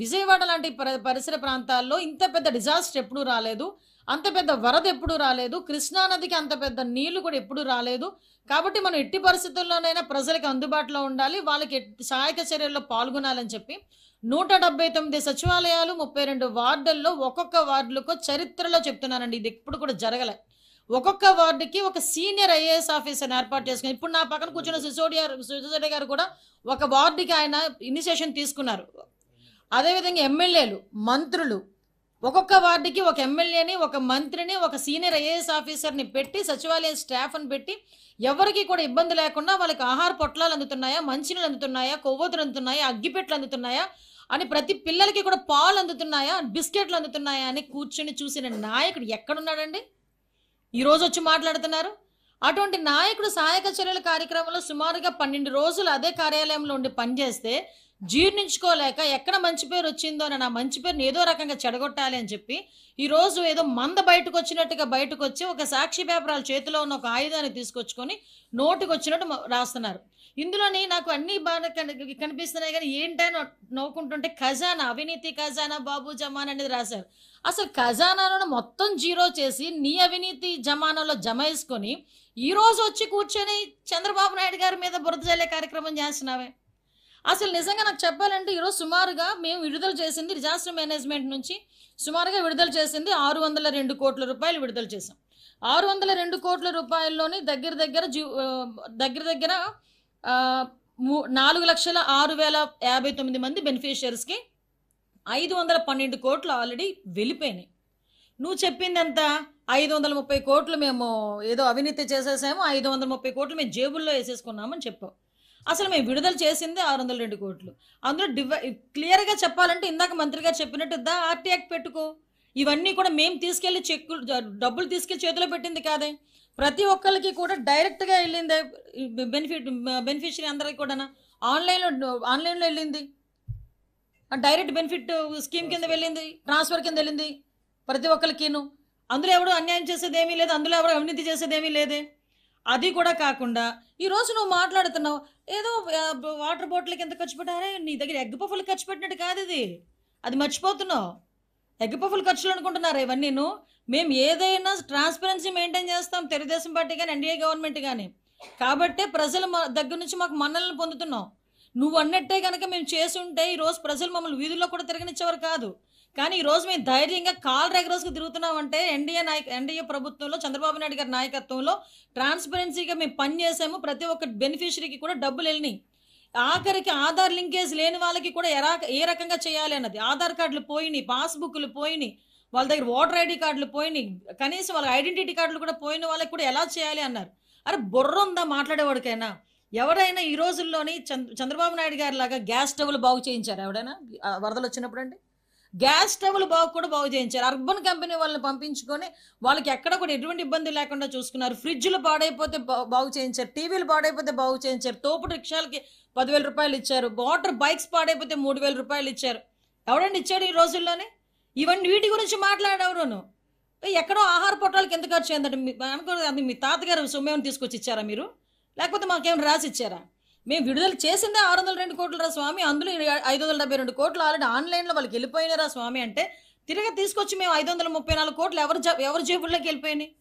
విజయవాడ లాంటి పరిసర ప్రాంతాల్లో ఇంత పెద్ద డిజాస్టర్ ఎప్పుడూ రాలేదు అంత పెద్ద వరద ఎప్పుడు రాలేదు కృష్ణానదికి అంత పెద్ద నీళ్లు కూడా ఎప్పుడు రాలేదు కాబట్టి మనం ఎట్టి పరిస్థితుల్లోనైనా ప్రజలకు అందుబాటులో ఉండాలి వాళ్ళకి సహాయక చర్యల్లో పాల్గొనాలని చెప్పి నూట డెబ్బై తొమ్మిది సచివాలయాలు ముప్పై రెండు వార్డుల్లో ఒక్కొక్క వార్డులకు చరిత్రలో చెప్తున్నానండి ఇది ఎప్పుడు కూడా జరగలే ఒక్కొక్క వార్డుకి ఒక సీనియర్ ఐఏఎస్ ఆఫీసర్ని ఏర్పాటు చేసుకుని ఇప్పుడు నా పక్కన కూర్చున్న సిసోడియా సిసోడియా గారు కూడా ఒక వార్డుకి ఆయన ఇనిషియేషన్ తీసుకున్నారు అదేవిధంగా ఎమ్మెల్యేలు మంత్రులు ఒక్కొక్క వార్డుకి ఒక ఎమ్మెల్యేని ఒక మంత్రిని ఒక సీనియర్ ఐఏఎస్ ఆఫీసర్ని పెట్టి సచివాలయ స్టాఫ్ని పెట్టి ఎవరికి కూడా ఇబ్బంది లేకుండా వాళ్ళకి ఆహార పొట్లాలు అందుతున్నాయా మంచినీళ్ళు అందుతున్నాయా కొవ్వొతులు అందుతున్నాయా అగ్గిపెట్లు అందుతున్నాయా అని ప్రతి పిల్లలకి కూడా పాలు అందుతున్నాయా బిస్కెట్లు అందుతున్నాయా అని కూర్చొని చూసిన నాయకుడు ఎక్కడున్నాడండి ఈరోజు వచ్చి మాట్లాడుతున్నారు అటువంటి నాయకుడు సహాయక చర్యల కార్యక్రమంలో సుమారుగా పన్నెండు రోజులు అదే కార్యాలయంలో ఉండి పనిచేస్తే జీర్ణించుకోలేక ఎక్కడ మంచి పేరు వచ్చిందో నా మంచి పేరుని ఏదో రకంగా చెడగొట్టాలి అని చెప్పి ఈరోజు ఏదో మంద బయటకు వచ్చినట్టుగా బయటకు వచ్చి ఒక సాక్షి పేపరాలు చేతిలో ఉన్న ఒక ఆయుధాన్ని తీసుకొచ్చుకొని నోటికి వచ్చినట్టు రాస్తున్నారు ఇందులోని నాకు అన్ని బాగా కనిపిస్తున్నాయి కానీ ఏంటని నవ్వుకుంటుంటే ఖజానా అవినీతి ఖజానా బాబు జమాన్ అనేది రాశారు అసలు ఖజానాలను మొత్తం జీరో చేసి నీ అవినీతి జమానాలో జమ వేసుకొని ఈరోజు వచ్చి కూర్చొని చంద్రబాబు నాయుడు గారి మీద బురద జల్లే కార్యక్రమం చేస్తున్నావే అసలు నిజంగా నాకు చెప్పాలంటే ఈరోజు సుమారుగా మేము విడుదల చేసింది డిజాస్టర్ మేనేజ్మెంట్ నుంచి సుమారుగా విడుదల చేసింది ఆరు వందల రెండు కోట్ల రూపాయలు విడుదల చేసాం ఆరు వందల రెండు కోట్ల రూపాయల్లోని దగ్గర దగ్గర దగ్గర దగ్గర నాలుగు లక్షల ఆరు వేల యాభై తొమ్మిది మంది బెనిఫిషియర్స్కి ఐదు వందల పన్నెండు కోట్లు ఆల్రెడీ వెళ్ళిపోయినాయి నువ్వు చెప్పింది ఎంత ఐదు వందల ముప్పై కోట్లు మేము ఏదో అవినీతి చేసేసాము ఐదు వందల ముప్పై కోట్లు మేము జేబుల్లో వేసేసుకున్నామని చెప్పావు అసలు మేము విడుదల చేసింది ఆరు వందల రెండు కోట్లు అందులో డివై క్లియర్గా చెప్పాలంటే ఇందాక మంత్రి గారు చెప్పినట్టు దా ఆర్టీ యాక్ట్ పెట్టుకో ఇవన్నీ కూడా మేము తీసుకెళ్లి చెక్కులు డబ్బులు తీసుకెళ్లి చేతిలో పెట్టింది కాదే ప్రతి ఒక్కరికి కూడా డైరెక్ట్గా వెళ్ళింది బెనిఫిట్ బెనిఫిషియరీ అందరికి కూడా ఆన్లైన్లో ఆన్లైన్లో వెళ్ళింది డైరెక్ట్ బెనిఫిట్ స్కీమ్ కింద వెళ్ళింది ట్రాన్స్ఫర్ కింద వెళ్ళింది ప్రతి ఒక్కరికిను అందులో ఎవరు అన్యాయం చేసేది ఏమీ లేదు అందులో ఎవరు అవినీతి చేసేది ఏమీ లేదే అది కూడా కాకుండా ఈరోజు నువ్వు మాట్లాడుతున్నావు ఏదో వాటర్ బాటిల్ కింద ఖర్చు పెట్టారే నీ దగ్గర ఎగ్ పఫులు ఖర్చు పెట్టినట్టు కాదు ఇది అది మర్చిపోతున్నావు ఎగ్ పఫులు ఖర్చులు అనుకుంటున్నారా ఇవన్నీ మేము ఏదైనా ట్రాన్స్పరెన్సీ మెయింటైన్ చేస్తాం తెలుగుదేశం పార్టీ కానీ ఎన్డీఏ గవర్నమెంట్ కానీ కాబట్టే ప్రజల దగ్గర నుంచి మాకు మన్నలను పొందుతున్నాం నువ్వు అన్నట్టే కనుక మేము చేసి ఉంటే ఈరోజు ప్రజలు మమ్మల్ని వీధుల్లో కూడా తిరగనిచ్చేవారు కాదు కానీ ఈరోజు మేము ధైర్యంగా కాల్ రెగరోస్కి తిరుగుతున్నామంటే ఎన్డీఏ నాయక ఎన్డీఏ ప్రభుత్వంలో చంద్రబాబు నాయుడు గారి నాయకత్వంలో ట్రాన్స్పరెన్సీగా మేము పనిచేసాము ప్రతి ఒక్క బెనిఫిషరీకి కూడా డబ్బులు వెళ్ళినాయి ఆఖరికి ఆధార్ లింకేజ్ లేని వాళ్ళకి కూడా ఎరా ఏ రకంగా చేయాలి అన్నది ఆధార్ కార్డులు పోయినాయి పాస్బుక్లు పోయినాయి వాళ్ళ దగ్గర ఓటర్ ఐడి కార్డులు పోయినాయి కనీసం వాళ్ళ ఐడెంటిటీ కార్డులు కూడా పోయిన వాళ్ళకి కూడా ఎలా చేయాలి అన్నారు అరే బుర్ర ఉందా మాట్లాడేవాడికైనా ఎవరైనా ఈ రోజుల్లోని చంద్రబాబు నాయుడు గారి లాగా గ్యాస్ స్టవ్లు బాగు చేయించారు ఎవడైనా వరదలు వచ్చినప్పుడు అండి గ్యాస్ స్టవ్లు బాగు కూడా బాగు చేయించారు అర్బన్ కంపెనీ వాళ్ళని పంపించుకొని వాళ్ళకి ఎక్కడ కూడా ఎటువంటి ఇబ్బంది లేకుండా చూసుకున్నారు ఫ్రిడ్జ్లు పాడైపోతే బాగు చేయించారు టీవీలు పాడైపోతే బాగు చేయించారు తోపుడు రిక్షాలకి పదివేల రూపాయలు ఇచ్చారు వాటర్ బైక్స్ పాడైపోతే మూడు వేల రూపాయలు ఇచ్చారు ఎవడండి ఇచ్చాడు ఈ రోజుల్లోనే ఇవన్నీ వీటి గురించి మాట్లాడేవరును ఎక్కడో ఆహార పొట్టాలకి ఎంత ఖర్చు అయిందంటే మీ మీ తాతగారు సొమ్మేమని తీసుకొచ్చి ఇచ్చారా మీరు లేకపోతే మాకేమైనా రాసి ఇచ్చారా మేము విడుదల చేసిందే ఆరు వందల రెండు కోట్లు రా స్వామి అందులో ఐదు వందల డెబ్బై రెండు కోట్లు ఆల్రెడీ ఆన్లైన్లో వాళ్ళకి వెళ్ళిపోయినారా స్వామి అంటే తిరిగి తీసుకొచ్చి మేము ఐదు వందల ముప్పై నాలుగు కోట్లు ఎవరు ఎవరి జేబుల్లోకి వెళ్ళిపోయినాయి